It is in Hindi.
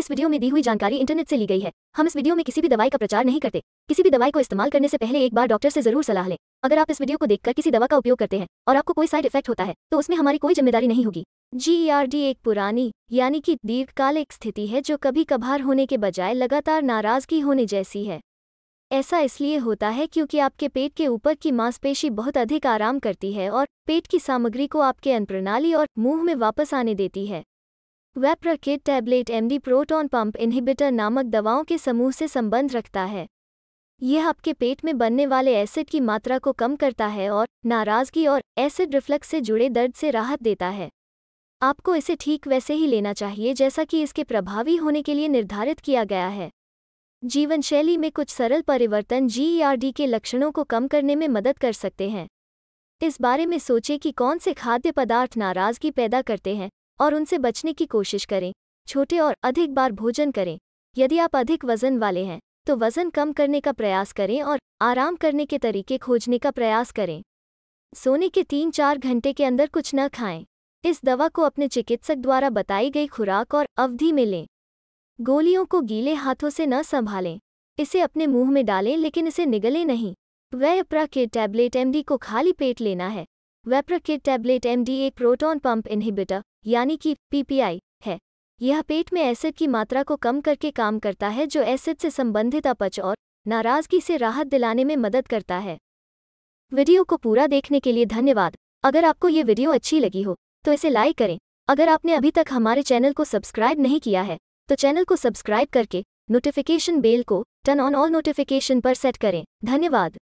इस वीडियो में दी हुई जानकारी इंटरनेट से ली गई है हम इस वीडियो में किसी भी दवाई का प्रचार नहीं करते किसी भी दवाई को इस्तेमाल करने से पहले एक बार डॉक्टर से जरूर सलाह लें अगर आप इस वीडियो को देखकर किसी दवा का उपयोग करते हैं और आपको कोई साइड इफेक्ट होता है तो उसमें हमारी कोई जिम्मेदारी नहीं होगी जी एक पुरानी यानी कि दीर्घकालिक स्थिति है जो कभी कभार होने के बजाय लगातार नाराजगी होने जैसी है ऐसा इसलिए होता है क्योंकि आपके पेट के ऊपर की मांसपेशी बहुत अधिक आराम करती है और पेट की सामग्री को आपके अन्नप्रणाली और मुंह में वापस आने देती है वेप्रकिड tablet MD proton pump inhibitor नामक दवाओं के समूह से संबंध रखता है यह आपके पेट में बनने वाले एसिड की मात्रा को कम करता है और नाराजगी और एसिड रिफ्लक्स से जुड़े दर्द से राहत देता है आपको इसे ठीक वैसे ही लेना चाहिए जैसा कि इसके प्रभावी होने के लिए निर्धारित किया गया है जीवनशैली में कुछ सरल परिवर्तन जीईआरडी e के लक्षणों को कम करने में मदद कर सकते हैं इस बारे में सोचें कि कौन से खाद्य पदार्थ नाराजगी पैदा करते हैं और उनसे बचने की कोशिश करें छोटे और अधिक बार भोजन करें यदि आप अधिक वजन वाले हैं तो वजन कम करने का प्रयास करें और आराम करने के तरीके खोजने का प्रयास करें सोने के तीन चार घंटे के अंदर कुछ न खाएं इस दवा को अपने चिकित्सक द्वारा बताई गई खुराक और अवधि में लें गोलियों को गीले हाथों से न संभालें इसे अपने मुंह में डालें लेकिन इसे निगलें नहीं वह अपरा के टैबलेट एमडी को खाली पेट लेना है वेप्रकिड टैबलेट एमडीए एक प्रोटॉन पंप इनहिबिटर यानी कि पीपीआई है यह पेट में एसिड की मात्रा को कम करके काम करता है जो एसिड से संबंधित अपच और नाराजगी से राहत दिलाने में मदद करता है वीडियो को पूरा देखने के लिए धन्यवाद अगर आपको ये वीडियो अच्छी लगी हो तो इसे लाइक करें अगर आपने अभी तक हमारे चैनल को सब्सक्राइब नहीं किया है तो चैनल को सब्सक्राइब करके नोटिफिकेशन बेल को टर्न ऑन ऑल नोटिफिकेशन पर सेट करें धन्यवाद